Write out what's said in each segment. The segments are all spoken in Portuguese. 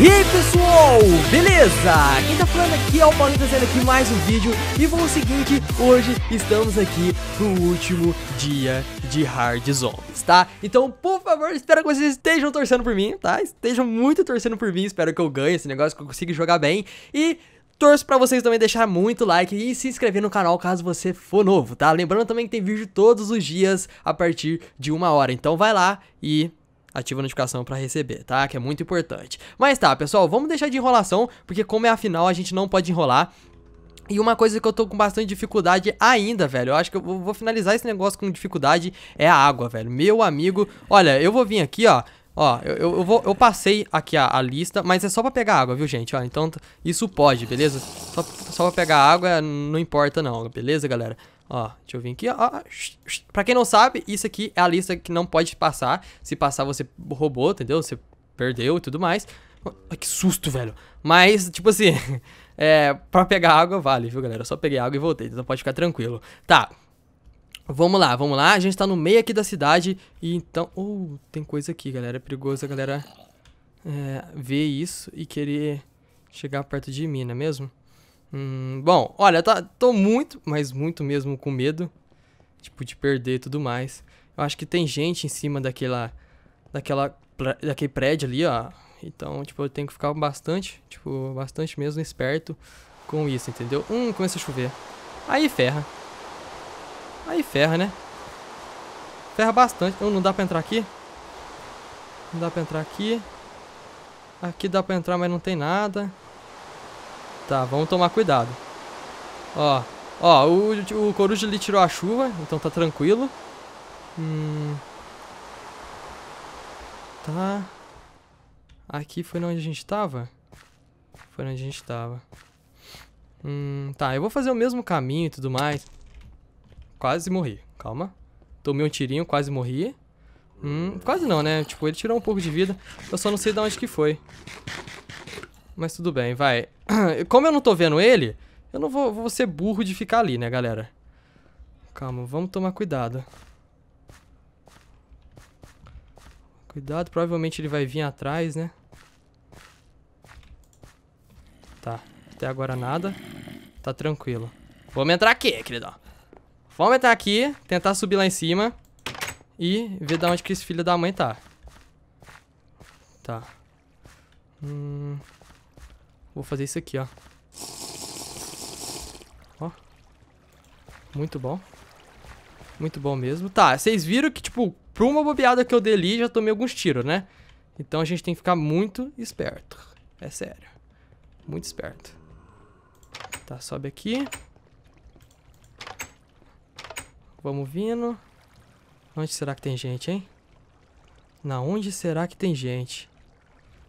E aí pessoal, beleza? Quem tá falando aqui é o Paulinho trazendo aqui mais um vídeo E vou o seguinte, hoje estamos aqui no último dia de Hard Zombies, tá? Então, por favor, espero que vocês estejam torcendo por mim, tá? Estejam muito torcendo por mim, espero que eu ganhe esse negócio, que eu consiga jogar bem E... Torço pra vocês também deixar muito like e se inscrever no canal caso você for novo, tá? Lembrando também que tem vídeo todos os dias a partir de uma hora. Então vai lá e ativa a notificação para receber, tá? Que é muito importante. Mas tá, pessoal, vamos deixar de enrolação, porque como é a final, a gente não pode enrolar. E uma coisa que eu tô com bastante dificuldade ainda, velho, eu acho que eu vou finalizar esse negócio com dificuldade, é a água, velho. Meu amigo, olha, eu vou vir aqui, ó, Ó, eu, eu, eu, vou, eu passei aqui a, a, lista, mas é só pra pegar água, viu, gente? Ó, então isso pode, beleza? Só, só pra pegar água não importa não, beleza, galera? Ó, deixa eu vir aqui, ó. Pra quem não sabe, isso aqui é a lista que não pode passar. Se passar, você roubou, entendeu? Você perdeu e tudo mais. Ai, que susto, velho. Mas, tipo assim, é, pra pegar água vale, viu, galera? Eu só peguei água e voltei, então pode ficar tranquilo. Tá, Vamos lá, vamos lá. A gente tá no meio aqui da cidade. E então. Uh, tem coisa aqui, galera. É perigoso a galera é, ver isso e querer chegar perto de mim, não é mesmo? Hum, bom, olha, tá, tô muito, mas muito mesmo com medo, tipo, de perder e tudo mais. Eu acho que tem gente em cima daquela, daquela, daquele prédio ali, ó. Então, tipo, eu tenho que ficar bastante, tipo, bastante mesmo esperto com isso, entendeu? Hum, começa a chover. Aí ferra. Aí ferra, né? Ferra bastante. Então, não dá pra entrar aqui? Não dá pra entrar aqui. Aqui dá pra entrar, mas não tem nada. Tá, vamos tomar cuidado. Ó, ó, o, o coruja ali tirou a chuva, então tá tranquilo. Hum... Tá. Aqui foi onde a gente tava? Foi onde a gente tava. Hum, tá, eu vou fazer o mesmo caminho e tudo mais. Quase morri, calma. Tomei um tirinho, quase morri. Hum, quase não, né? Tipo, ele tirou um pouco de vida. Eu só não sei de onde que foi. Mas tudo bem, vai. Como eu não tô vendo ele, eu não vou, vou ser burro de ficar ali, né, galera? Calma, vamos tomar cuidado. Cuidado, provavelmente ele vai vir atrás, né? Tá, até agora nada. Tá tranquilo. Vamos entrar aqui, queridão. Vamos entrar aqui, tentar subir lá em cima e ver da onde que esse filho da mãe tá. Tá. Hum... Vou fazer isso aqui, ó. Ó. Muito bom. Muito bom mesmo. Tá, vocês viram que, tipo, por uma bobeada que eu dei ali, já tomei alguns tiros, né? Então a gente tem que ficar muito esperto. É sério. Muito esperto. Tá, sobe aqui. Vamos vindo. Onde será que tem gente, hein? Na onde será que tem gente?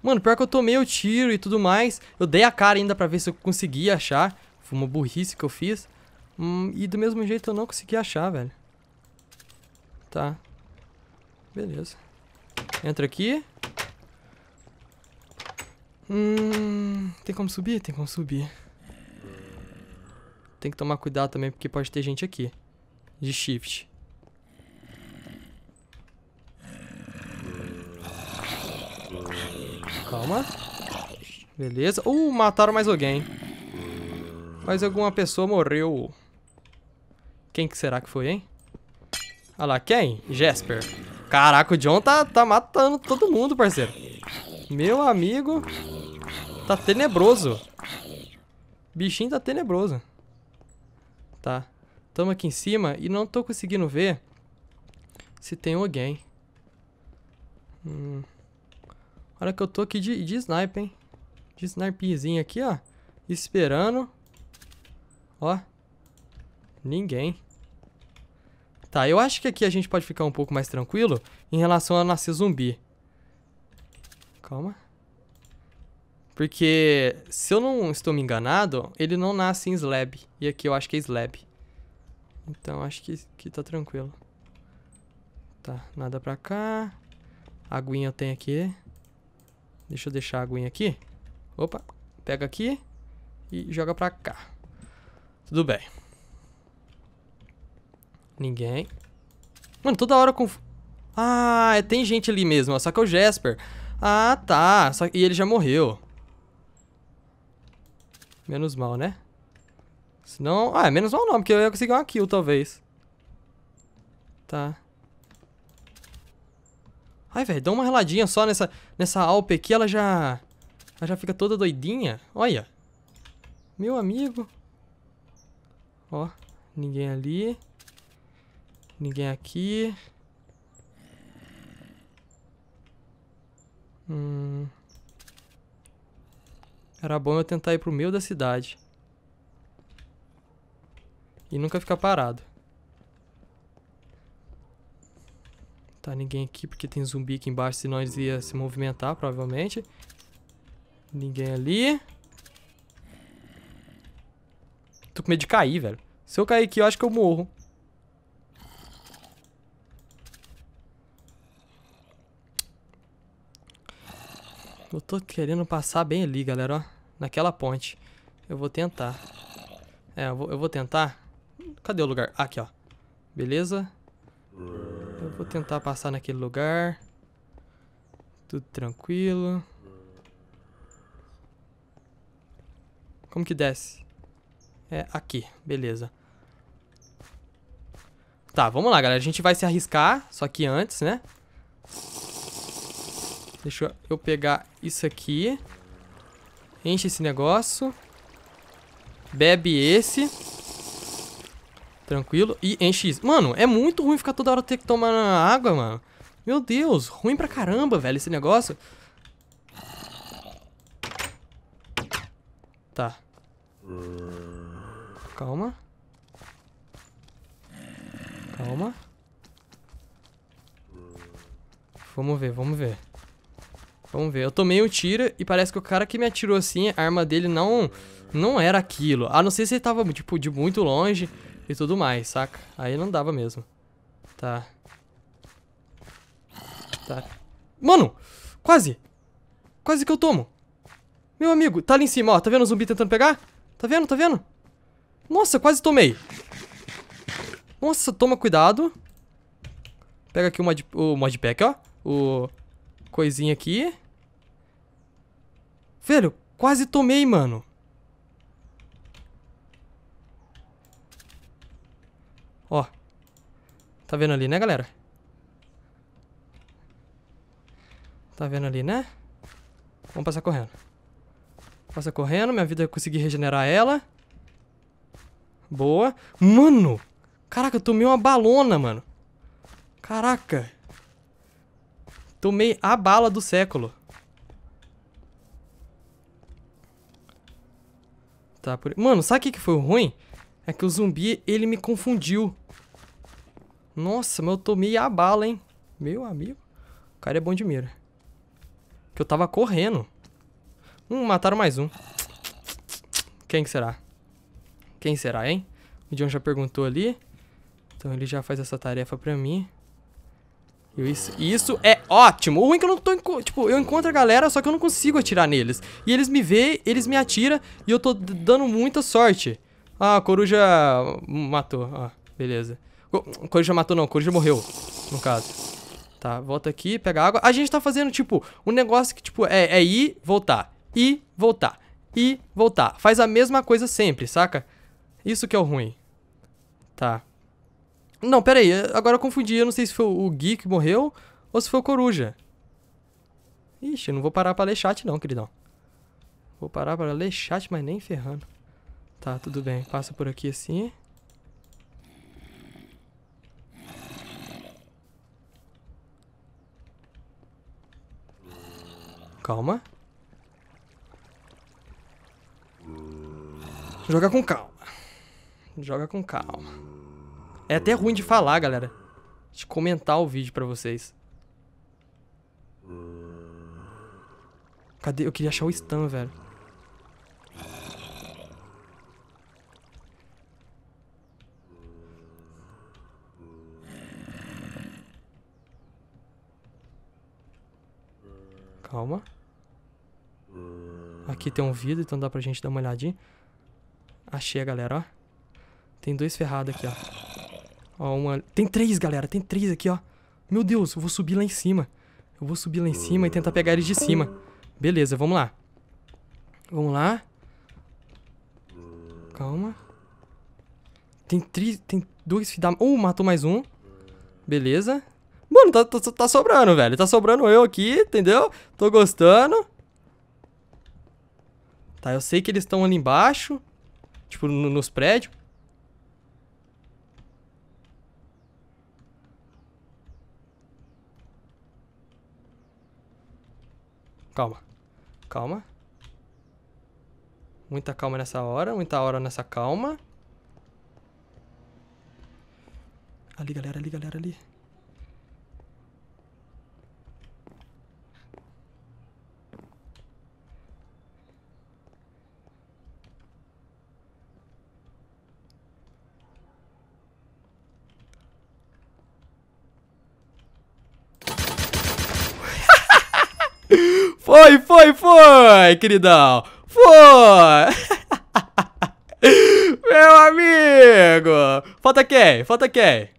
Mano, pior que eu tomei o tiro e tudo mais. Eu dei a cara ainda pra ver se eu conseguia achar. Foi uma burrice que eu fiz. Hum, e do mesmo jeito eu não consegui achar, velho. Tá. Beleza. Entra aqui. Hum, tem como subir? Tem como subir. Tem que tomar cuidado também, porque pode ter gente aqui. De shift. Calma. Beleza. Uh, mataram mais alguém. Mais alguma pessoa morreu. Quem que será que foi, hein? Olha lá, quem? Jasper. Caraca, o John tá, tá matando todo mundo, parceiro. Meu amigo. Tá tenebroso. Bichinho tá tenebroso. Tá. Tamo aqui em cima e não tô conseguindo ver se tem alguém. Hum... Olha que eu tô aqui de, de snipe, hein? De snipezinho aqui, ó. Esperando. Ó. Ninguém. Tá, eu acho que aqui a gente pode ficar um pouco mais tranquilo em relação a nascer zumbi. Calma. Porque, se eu não estou me enganado, ele não nasce em slab. E aqui eu acho que é slab. Então, acho que, que tá tranquilo. Tá, nada pra cá. Aguinha eu tenho aqui. Deixa eu deixar a aguinha aqui. Opa, pega aqui e joga pra cá. Tudo bem. Ninguém. Mano, toda hora com... Ah, é, tem gente ali mesmo, só que é o Jasper. Ah, tá. Só... E ele já morreu. Menos mal, né? Senão... Ah, é menos mal não, porque eu ia conseguir uma kill, talvez. Tá. Ai, velho, dá uma reladinha só nessa, nessa alpe aqui, ela já... Ela já fica toda doidinha. Olha. Meu amigo. Ó, ninguém ali. Ninguém aqui. Hum... Era bom eu tentar ir pro meio da cidade. E nunca ficar parado. Tá ninguém aqui porque tem zumbi aqui embaixo, senão eles iam se movimentar, provavelmente. Ninguém ali. Tô com medo de cair, velho. Se eu cair aqui, eu acho que eu morro. Eu tô querendo passar bem ali, galera, ó. Naquela ponte. Eu vou tentar. É, eu vou, eu vou tentar. Cadê o lugar? Aqui, ó. Beleza. Eu vou tentar passar naquele lugar. Tudo tranquilo. Como que desce? É aqui, beleza. Tá, vamos lá, galera. A gente vai se arriscar, só que antes, né? Deixa eu pegar isso aqui. Enche esse negócio. Bebe esse. Tranquilo. E enche isso. Mano, é muito ruim ficar toda hora ter que tomar água, mano. Meu Deus, ruim pra caramba, velho, esse negócio. Tá. Calma. Calma. Vamos ver, vamos ver. Vamos ver. Eu tomei um tiro e parece que o cara que me atirou assim, a arma dele não não era aquilo. A não ser se ele tava, tipo, de muito longe e tudo mais, saca? Aí não dava mesmo. Tá. Tá. Mano! Quase! Quase que eu tomo. Meu amigo, tá ali em cima, ó. Tá vendo o zumbi tentando pegar? Tá vendo? Tá vendo? Nossa, quase tomei. Nossa, toma cuidado. Pega aqui o, mod, o modpack, ó. O coisinha aqui. Velho, quase tomei, mano. Ó. Tá vendo ali, né, galera? Tá vendo ali, né? Vamos passar correndo. Passa correndo, minha vida eu consegui regenerar ela. Boa. Mano! Caraca, eu tomei uma balona, mano. Caraca. Tomei a bala do século. Tá, por... Mano, sabe o que, que foi ruim? É que o zumbi, ele me confundiu. Nossa, mas eu tomei a bala, hein? Meu amigo. O cara é bom de mira. Que eu tava correndo. Hum, mataram mais um. Quem que será? Quem será, hein? O John já perguntou ali. Então ele já faz essa tarefa pra mim. Isso, isso é ótimo. O ruim é que eu não tô... Tipo, eu encontro a galera, só que eu não consigo atirar neles. E eles me veem, eles me atiram e eu tô dando muita sorte. Ah, a coruja matou. Ah, beleza. coruja matou não, coruja morreu, no caso. Tá, volta aqui, pega água. A gente tá fazendo, tipo, um negócio que, tipo, é, é ir, voltar. Ir, voltar. Ir, voltar. Faz a mesma coisa sempre, saca? Isso que é o ruim. Tá. Não, pera aí. Eh, agora eu confundi. Eu não sei se foi o Gui que morreu ou se foi o Coruja. Ixi, eu não vou parar pra ler chat não, queridão. Vou parar pra ler chat, mas nem ferrando. Tá, tudo bem. Passa por aqui assim. Calma. Joga com calma. Joga com calma. É até ruim de falar, galera. De comentar o vídeo pra vocês. Cadê? Eu queria achar o Stan, velho. Calma. Aqui tem um vidro, então dá pra gente dar uma olhadinha. Achei a galera, ó. Tem dois ferrados aqui, ó. Ó, uma... Tem três, galera. Tem três aqui, ó. Meu Deus, eu vou subir lá em cima. Eu vou subir lá em cima e tentar pegar eles de cima. Beleza, vamos lá. Vamos lá. Calma. Tem, três tem dois... Uh, matou mais um. Beleza. Mano, tá, tá, tá sobrando, velho. Tá sobrando eu aqui, entendeu? Tô gostando. Tá, eu sei que eles estão ali embaixo. Tipo, no, nos prédios. Calma. Calma. Muita calma nessa hora, muita hora nessa calma. Ali, galera, ali, galera, ali. Foi, foi, foi, queridão. Foi. Meu amigo. Falta quem? Falta quem?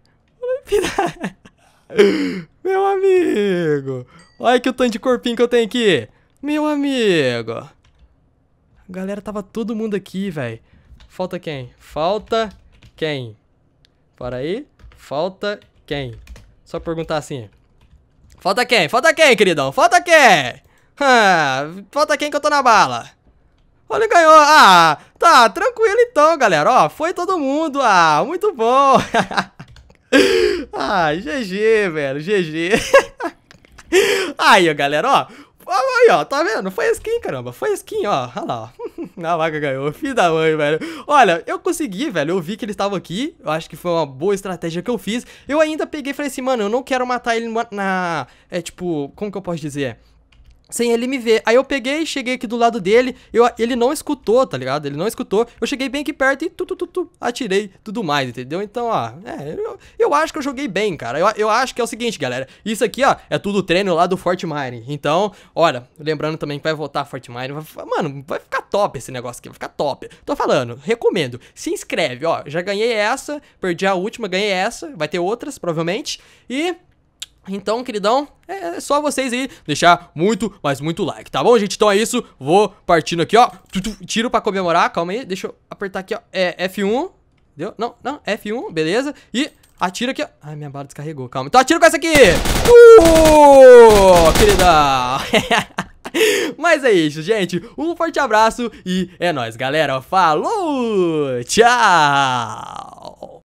Meu amigo. Olha que o tanto de corpinho que eu tenho aqui. Meu amigo. A galera tava todo mundo aqui, velho. Falta quem? Falta quem? Para aí. Falta quem? Só perguntar assim. Falta quem? Falta quem, queridão? Falta quem? falta quem que eu tô na bala? Olha, ganhou. Ah, tá, tranquilo então, galera. Ó, foi todo mundo. Ah, muito bom. ah, GG, velho, GG. Aí, ó, galera, ó. Aí, ó, tá vendo? Foi skin, caramba. Foi skin, ó. Olha lá, ó. A vaca ganhou. Filho da mãe, velho. Olha, eu consegui, velho. Eu vi que ele estava aqui. Eu acho que foi uma boa estratégia que eu fiz. Eu ainda peguei e falei assim, mano, eu não quero matar ele na... É, tipo, como que eu posso dizer? sem ele me ver. Aí eu peguei, cheguei aqui do lado dele, eu, ele não escutou, tá ligado? Ele não escutou. Eu cheguei bem aqui perto e tu, tu, tu, tu atirei tudo mais, entendeu? Então, ó, é, eu, eu, acho que eu joguei bem, cara. Eu, eu acho que é o seguinte, galera. Isso aqui, ó, é tudo treino lá do Fortnite. Então, olha, lembrando também que vai voltar Fortnite. mano, vai ficar top esse negócio aqui, vai ficar top. Tô falando, recomendo. Se inscreve, ó. Já ganhei essa, perdi a última, ganhei essa. Vai ter outras, provavelmente. E então, queridão, é só vocês aí deixar muito, mas muito like, tá bom, gente? Então é isso, vou partindo aqui, ó, tiro pra comemorar, calma aí, deixa eu apertar aqui, ó, é F1, deu? Não, não, F1, beleza, e atira aqui, ó, ai, minha bala descarregou, calma, então atira com essa aqui, uh, queridão, Mas é isso, gente. Um forte abraço e é nóis, galera. Falou! Tchau!